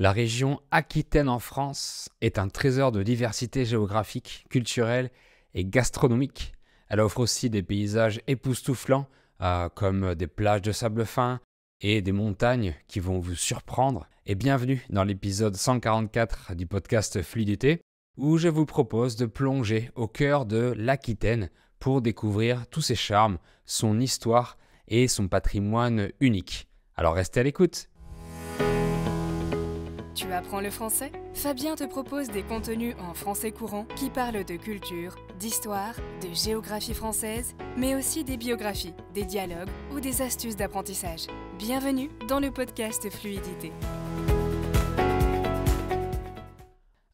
La région Aquitaine en France est un trésor de diversité géographique, culturelle et gastronomique. Elle offre aussi des paysages époustouflants, euh, comme des plages de sable fin et des montagnes qui vont vous surprendre. Et bienvenue dans l'épisode 144 du podcast Fluidité, où je vous propose de plonger au cœur de l'Aquitaine pour découvrir tous ses charmes, son histoire et son patrimoine unique. Alors restez à l'écoute tu apprends le français Fabien te propose des contenus en français courant qui parlent de culture, d'histoire, de géographie française, mais aussi des biographies, des dialogues ou des astuces d'apprentissage. Bienvenue dans le podcast Fluidité.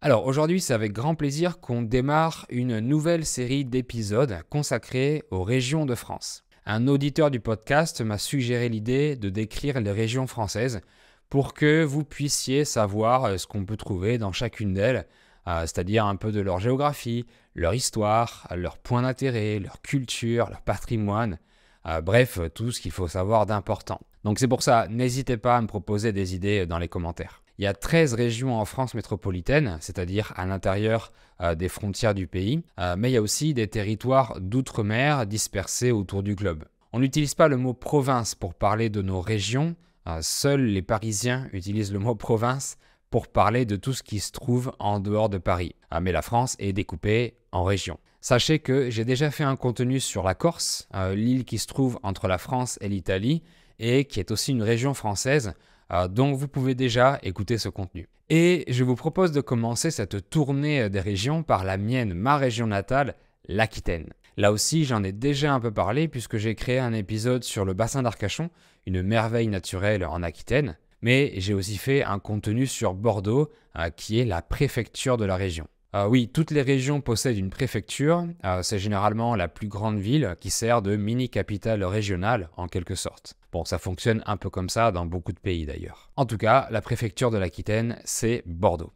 Alors aujourd'hui, c'est avec grand plaisir qu'on démarre une nouvelle série d'épisodes consacrés aux régions de France. Un auditeur du podcast m'a suggéré l'idée de décrire les régions françaises pour que vous puissiez savoir euh, ce qu'on peut trouver dans chacune d'elles, euh, c'est-à-dire un peu de leur géographie, leur histoire, leurs points d'intérêt, leur culture, leur patrimoine, euh, bref, tout ce qu'il faut savoir d'important. Donc c'est pour ça, n'hésitez pas à me proposer des idées dans les commentaires. Il y a 13 régions en France métropolitaine, c'est-à-dire à, l'intérieur des frontières du pays, mais il y a aussi des territoires d'outre-mer dispersés autour du globe. On n'utilise pas le mot province pour parler de nos régions, euh, seuls les Parisiens utilisent le mot province pour parler de tout ce qui se trouve en dehors de Paris. Ah, mais la France est découpée en régions. Sachez que j'ai déjà fait un contenu sur la Corse, euh, l'île qui se trouve entre la France et l'Italie, et qui est aussi une région française, euh, donc vous pouvez déjà écouter ce contenu. Et je vous propose de commencer cette tournée des régions par la mienne, ma région natale, l'Aquitaine. Là aussi, j'en ai déjà un peu parlé puisque j'ai créé un épisode sur le bassin d'Arcachon une merveille naturelle en Aquitaine, mais j'ai aussi fait un contenu sur Bordeaux, euh, qui est la préfecture de la région. Euh, oui, toutes les régions possèdent une préfecture, euh, c'est généralement la plus grande ville qui sert de mini-capitale régionale en quelque sorte. Bon, ça fonctionne un peu comme ça dans beaucoup de pays d'ailleurs. En tout cas, la préfecture de l'Aquitaine, c'est Bordeaux.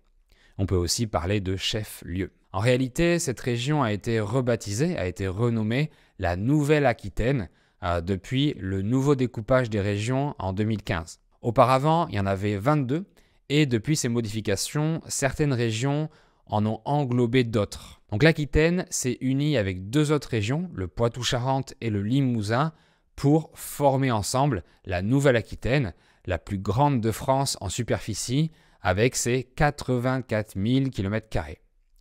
On peut aussi parler de chef-lieu. En réalité, cette région a été rebaptisée, a été renommée la Nouvelle-Aquitaine, euh, depuis le nouveau découpage des régions en 2015. Auparavant, il y en avait 22 et depuis ces modifications, certaines régions en ont englobé d'autres. Donc l'Aquitaine s'est unie avec deux autres régions, le Poitou-Charentes et le Limousin, pour former ensemble la Nouvelle-Aquitaine, la plus grande de France en superficie, avec ses 84 000 km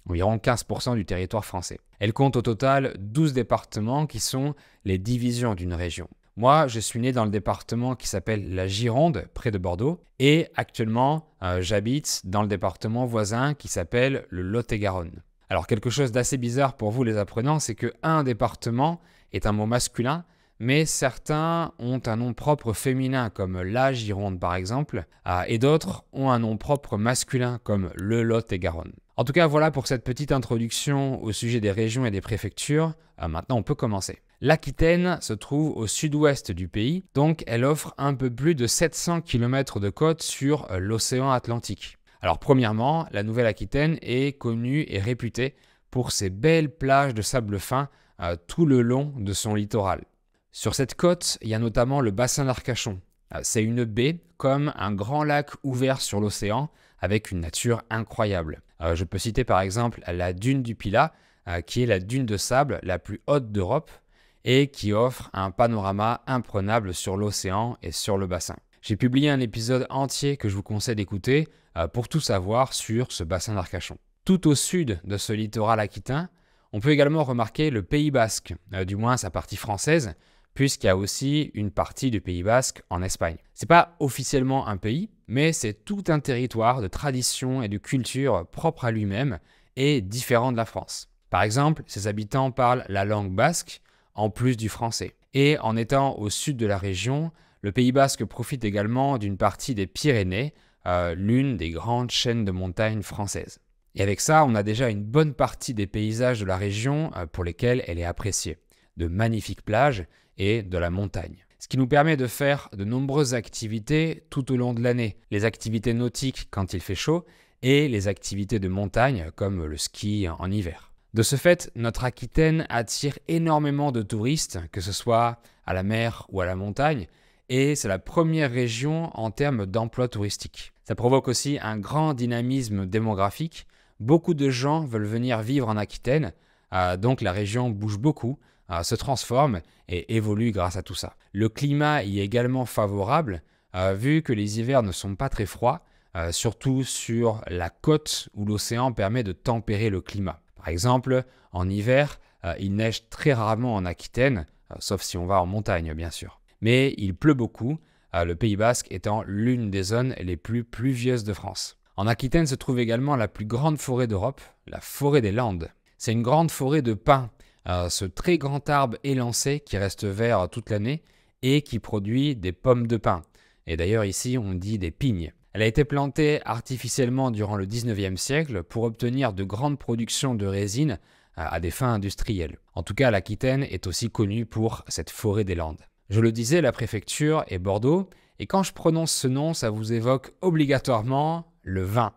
environ 15% du territoire français. Elle compte au total 12 départements qui sont les divisions d'une région. Moi, je suis né dans le département qui s'appelle la Gironde, près de Bordeaux, et actuellement, euh, j'habite dans le département voisin qui s'appelle le Lot-et-Garonne. Alors, quelque chose d'assez bizarre pour vous les apprenants, c'est que un département est un mot masculin, mais certains ont un nom propre féminin, comme la Gironde par exemple, euh, et d'autres ont un nom propre masculin, comme le Lot-et-Garonne. En tout cas, voilà pour cette petite introduction au sujet des régions et des préfectures. Euh, maintenant, on peut commencer. L'Aquitaine se trouve au sud-ouest du pays, donc elle offre un peu plus de 700 km de côte sur euh, l'océan Atlantique. Alors premièrement, la Nouvelle-Aquitaine est connue et réputée pour ses belles plages de sable fin euh, tout le long de son littoral. Sur cette côte, il y a notamment le bassin d'Arcachon. C'est une baie comme un grand lac ouvert sur l'océan avec une nature incroyable. Euh, je peux citer par exemple la dune du Pila, euh, qui est la dune de sable la plus haute d'Europe et qui offre un panorama imprenable sur l'océan et sur le bassin. J'ai publié un épisode entier que je vous conseille d'écouter euh, pour tout savoir sur ce bassin d'Arcachon. Tout au sud de ce littoral aquitain, on peut également remarquer le Pays basque, du moins sa partie française, puisqu'il y a aussi une partie du Pays basque en Espagne. Ce n'est pas officiellement un pays, mais c'est tout un territoire de tradition et de culture propre à lui-même et différent de la France. Par exemple, ses habitants parlent la langue basque en plus du français. Et en étant au sud de la région, le Pays basque profite également d'une partie des Pyrénées, euh, l'une des grandes chaînes de montagnes françaises. Et avec ça, on a déjà une bonne partie des paysages de la région euh, pour lesquels elle est appréciée. De magnifiques plages et de la montagne ce qui nous permet de faire de nombreuses activités tout au long de l'année. Les activités nautiques quand il fait chaud et les activités de montagne comme le ski en hiver. De ce fait, notre Aquitaine attire énormément de touristes, que ce soit à la mer ou à la montagne, et c'est la première région en termes d'emploi touristique. Ça provoque aussi un grand dynamisme démographique. Beaucoup de gens veulent venir vivre en Aquitaine, euh, donc la région bouge beaucoup, Hein, se transforme et évolue grâce à tout ça. Le climat y est également favorable, euh, vu que les hivers ne sont pas très froids, euh, surtout sur la côte où l'océan permet de tempérer le climat. Par exemple, en hiver, euh, il neige très rarement en Aquitaine, sauf si on va en montagne bien sûr. Mais il pleut beaucoup, le Pays basque étant l'une des zones les plus pluvieuses de France. En Aquitaine se trouve également la plus grande forêt d'Europe, la forêt des Landes. C'est une grande forêt de pins euh, ce très grand arbre élancé qui reste vert toute l'année et qui produit des pommes de pin. Et d'ailleurs ici on dit des pignes. Elle a été plantée artificiellement durant le 19e siècle pour obtenir de grandes productions de résine euh, à des fins industrielles. En tout cas, l'Aquitaine est aussi connue pour cette forêt des Landes. Je le disais, la préfecture est Bordeaux, et quand je prononce ce nom, ça vous évoque obligatoirement le vin,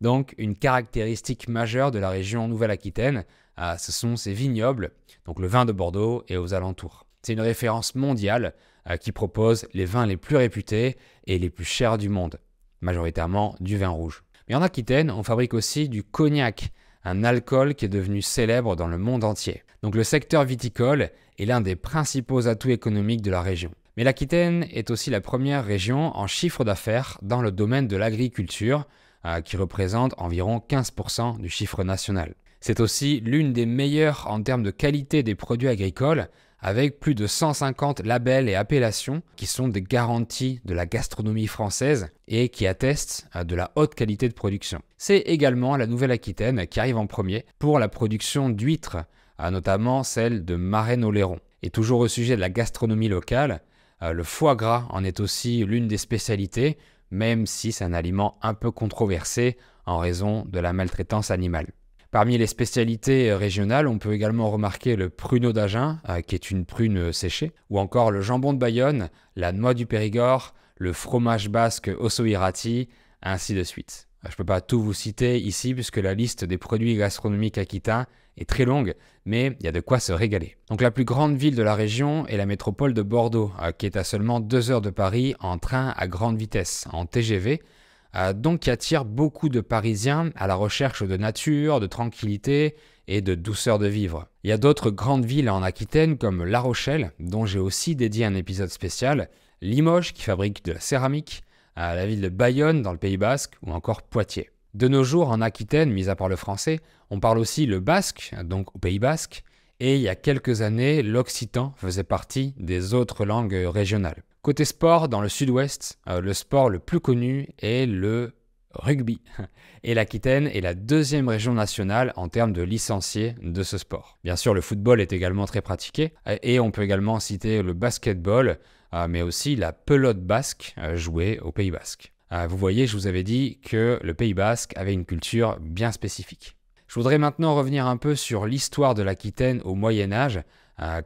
donc une caractéristique majeure de la région Nouvelle-Aquitaine, ah, ce sont ces vignobles, donc le vin de Bordeaux et aux alentours. C'est une référence mondiale euh, qui propose les vins les plus réputés et les plus chers du monde, majoritairement du vin rouge. Mais en Aquitaine, on fabrique aussi du cognac, un alcool qui est devenu célèbre dans le monde entier. Donc le secteur viticole est l'un des principaux atouts économiques de la région. Mais l'Aquitaine est aussi la première région en chiffre d'affaires dans le domaine de l'agriculture, euh, qui représente environ 15% du chiffre national. C'est aussi l'une des meilleures en termes de qualité des produits agricoles, avec plus de 150 labels et appellations qui sont des garanties de la gastronomie française et qui attestent euh, de la haute qualité de production. C'est également la Nouvelle-Aquitaine qui arrive en premier pour la production d'huîtres, euh, notamment celle de Marraine-Oléron. Et toujours au sujet de la gastronomie locale, euh, le foie gras en est aussi l'une des spécialités, même si c'est un aliment un peu controversé en raison de la maltraitance animale. Parmi les spécialités euh, régionales, on peut également remarquer le pruneau d'Agen, euh, qui est une prune euh, séchée, ou encore le jambon de Bayonne, la noix du Périgord, le fromage basque Ossoirati, ainsi de suite. Je ne peux pas tout vous citer ici puisque la liste des produits gastronomiques aquitains est très longue, mais il y a de quoi se régaler. Donc la plus grande ville de la région est la métropole de Bordeaux, qui est à seulement 2 heures de Paris en train à grande vitesse, en TGV, euh, donc qui attire beaucoup de Parisiens à la recherche de nature, de tranquillité et de douceur de vivre. Il y a d'autres grandes villes en Aquitaine comme La Rochelle, dont j'ai aussi dédié un épisode spécial, Limoges qui fabrique de la céramique, la ville de Bayonne dans le Pays Basque ou encore Poitiers. De nos jours en Aquitaine, mis à part le français, on parle aussi le basque, donc au Pays Basque, et il y a quelques années, l'occitan faisait partie des autres langues régionales. Côté sport, dans le sud-ouest, euh, le sport le plus connu est le rugby. Et l'Aquitaine est la deuxième région nationale en termes de licenciés de ce sport. Bien sûr, le football est également très pratiqué, euh, et on peut également citer le basketball, euh, mais aussi la pelote basque jouée au Pays basque. Vous voyez, je vous avais dit que le Pays basque avait une culture bien spécifique. Je voudrais maintenant revenir un peu sur l'histoire de l'Aquitaine au Moyen Âge,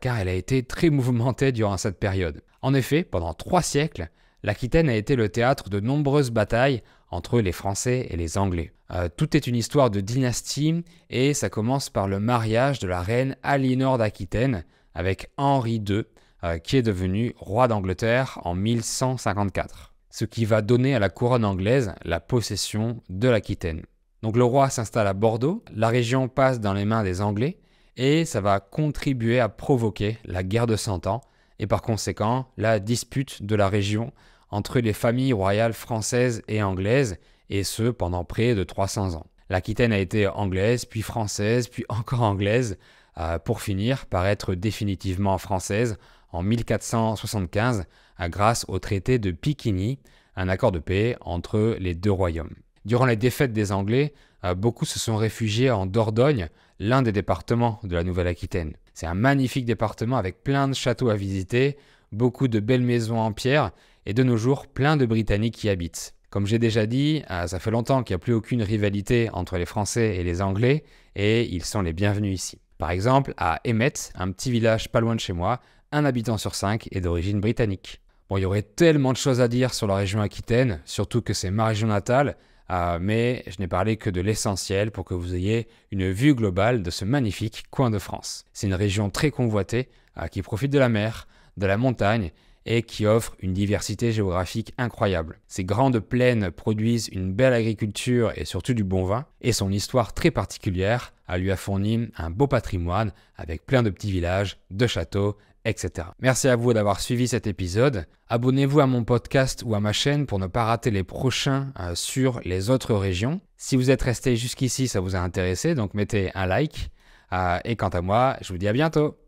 car elle a été très mouvementée durant cette période. En effet, pendant trois siècles, l'Aquitaine a été le théâtre de nombreuses batailles entre les Français et les Anglais. Euh, tout est une histoire de dynastie et ça commence par le mariage de la reine Aliénor d'Aquitaine avec Henri II, euh, qui est devenu roi d'Angleterre en 1154, ce qui va donner à la couronne anglaise la possession de l'Aquitaine. Donc le roi s'installe à Bordeaux, la région passe dans les mains des Anglais et ça va contribuer à provoquer la guerre de Cent Ans et par conséquent la dispute de la région entre les familles royales françaises et anglaises, et ce pendant près de 300 ans. L'Aquitaine a été anglaise, puis française, puis encore anglaise, euh, pour finir par être définitivement française en 1475 euh, grâce au traité de Piquigny, un accord de paix entre les deux royaumes. Durant les défaites des Anglais, euh, beaucoup se sont réfugiés en Dordogne, l'un des départements de la Nouvelle-Aquitaine. C'est un magnifique département avec plein de châteaux à visiter, beaucoup de belles maisons en pierre et de nos jours plein de Britanniques qui habitent. Comme j'ai déjà dit, euh, ça fait longtemps qu'il n'y a plus aucune rivalité entre les Français et les Anglais et ils sont les bienvenus ici. Par exemple, à Emmett, un petit village pas loin de chez moi, un habitant sur cinq est d'origine britannique. Bon, il y aurait tellement de choses à dire sur la région Aquitaine, surtout que c'est ma région natale, euh, mais je n'ai parlé que de l'essentiel pour que vous ayez une vue globale de ce magnifique coin de France. C'est une région très convoitée euh, qui profite de la mer, de la montagne et qui offre une diversité géographique incroyable. Ces grandes plaines produisent une belle agriculture et surtout du bon vin, et son histoire très particulière a lui a fourni un beau patrimoine avec plein de petits villages, de châteaux etc. Merci à vous d'avoir suivi cet épisode. Abonnez-vous à mon podcast ou à ma chaîne pour ne pas rater les prochains euh, sur les autres régions. Si vous êtes resté jusqu'ici, ça vous a intéressé, donc mettez un like. Euh, et quant à moi, je vous dis à bientôt.